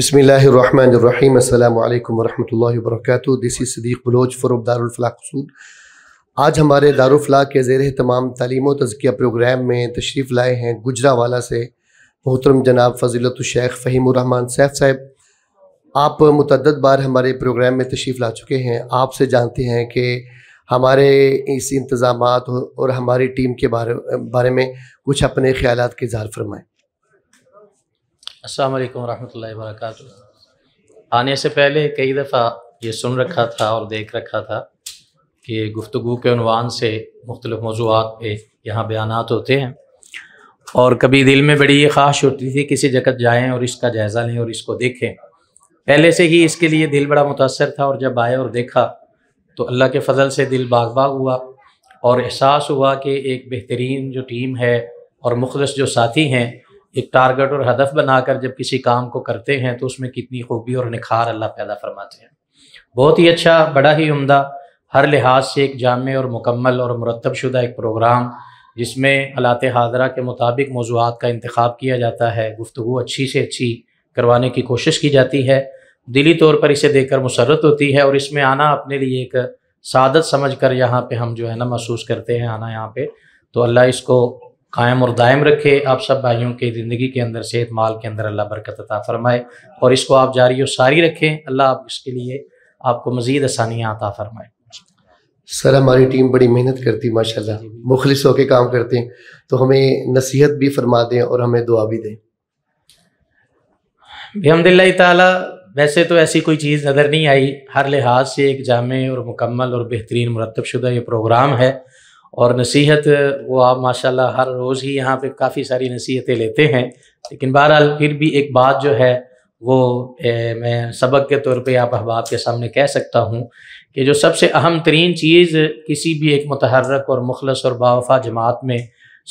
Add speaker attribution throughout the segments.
Speaker 1: बसमीम् अल्लाम वरहमल वर्क this is Sadiq Baloch from Darulfalah Kasur आज हमारे दारुलफ़ला के ज़ेर तमाम तलीम तज़किया प्रोग्राम में तशरीफ़ लाए हैं गुजरा वाला से मोहतरम जनाब फजीलत शेख फ़हीमरहमान सैफ साहब आप मतद बार हमारे प्रोग्राम में तशरीफ़ ला चुके हैं आपसे जानते हैं कि हमारे इस इंतज़ाम और हमारी टीम के बारे बारे में कुछ अपने ख्याल के इजहार फरमाएँ अस्सलाम वालेकुम रहमतुल्लाहि
Speaker 2: आने से पहले कई दफ़ा ये सुन रखा था और देख रखा था कि गुफ्तु के अनवान से मुख्तलिफ़ मौजूद पर यहाँ बयान होते हैं और कभी दिल में बड़ी ये ख्वाहिश होती थी किसी जगह जाएँ और इसका जायज़ा लें और इसको देखें पहले से ही इसके लिए दिल बड़ा मुतासर था और जब आए और देखा तो अल्लाह के फजल से दिल बाग बाग हुआ और एहसास हुआ कि एक बेहतरीन जो टीम है और मुखलस जो साथी हैं एक टारगेट और हदफ बनाकर जब किसी काम को करते हैं तो उसमें कितनी खूबी और निखार अल्लाह पैदा फरमाते हैं बहुत ही अच्छा बड़ा ही उम्दा हर लिहाज से एक जाम और मुकम्मल और मरतब शुदा एक प्रोग्राम जिसमें अलात हाजरा के मुताबिक मौजूद का इंतखब किया जाता है गुफ्तु अच्छी से अच्छी करवाने की कोशिश की जाती है दिली तौर पर इसे देखकर मुसरत होती है और इसमें आना अपने लिए एक सादत समझ कर यहाँ पर हम जो है ना महसूस करते हैं आना यहाँ पर तो अल्लाह इसको कायम और दायम रखे आप सब भाइयों के ज़िंदगी के अंदर सेहत माल के अंदर अल्लाह बरकत अता फ़रमाए और इसको आप जारी और सारी रखें अल्लाह आप इसके लिए आपको मज़ीद आसानियाँ अता फ़रमाए
Speaker 1: सर हमारी टीम बड़ी मेहनत करती है माशा मुखलिस होकर काम करते हैं तो हमें नसीहत भी फरमा दें और हमें दुआ भी दें
Speaker 2: अहमदिल्ला ताला वैसे तो ऐसी कोई चीज़ नज़र नहीं आई हर लिहाज से एक जाम और मुकम्मल और बेहतरीन मरतब शुदा ये प्रोग्राम है और नसीहत वो आप माशाल्लाह हर रोज़ ही यहाँ पे काफ़ी सारी नसीहतें लेते हैं लेकिन बहरहाल फिर भी एक बात जो है वो ए, मैं सबक के तौर पे आप अहबाब के सामने कह सकता हूँ कि जो सबसे अहम तरीन चीज़ किसी भी एक मतहरक और मुखलस और बावफा जमात में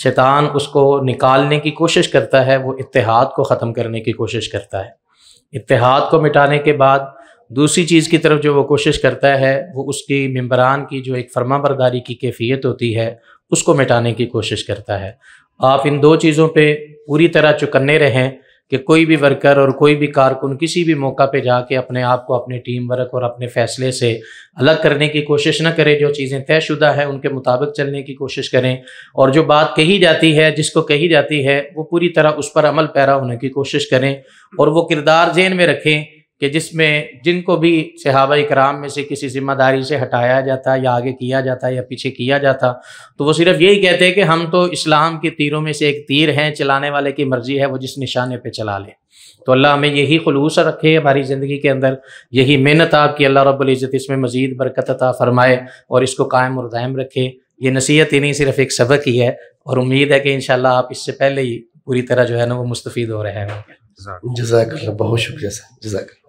Speaker 2: शैतान उसको निकालने की कोशिश करता है वो इतिहाद को ख़त्म करने की कोशिश करता है इतिहाद को मिटाने के बाद दूसरी चीज़ की तरफ जो वो कोशिश करता है वो उसकी मम्बरान की जो एक फर्मा बरदारी की कैफियत होती है उसको मिटाने की कोशिश करता है आप इन दो चीज़ों पे पूरी तरह चुकन्ने रहें कि कोई भी वर्कर और कोई भी कारकुन किसी भी मौका पे जाके अपने आप को अपने टीम वर्क और अपने फैसले से अलग करने की कोशिश न करें जो चीज़ें तयशुदा हैं उनके मुताबिक चलने की कोशिश करें और जो बात कही जाती है जिसको कही जाती है वो पूरी तरह उस पर अमल पैरा होने की कोशिश करें और वो किरदार जेन में रखें कि जिसमें जिनको भी सहाबा इकराम में से किसी जिम्मेदारी से हटाया जाता या आगे किया जाता या पीछे किया जाता तो वो सिर्फ यही कहते हैं कि हम तो इस्लाम के तीरों में से एक तीर हैं चलाने वाले की मर्ज़ी है वो जिस निशाने पे चला ले तो अल्लाह हमें यही खलूस रखे हमारी ज़िंदगी के अंदर यही मेहनत आपकी अल्लाह रब्ज़त इसमें मज़ीद बरकत अता फ़रमाए और इसको कायम और दायम रखे ये नसीहत ही नहीं सिर्फ एक सबक ही है और उम्मीद है कि इन आप इससे पहले ही पूरी तरह जो है ना वो मुस्तफ़ हो रहे हैं जजाक बहुत शुक्रिया
Speaker 1: सर जजाक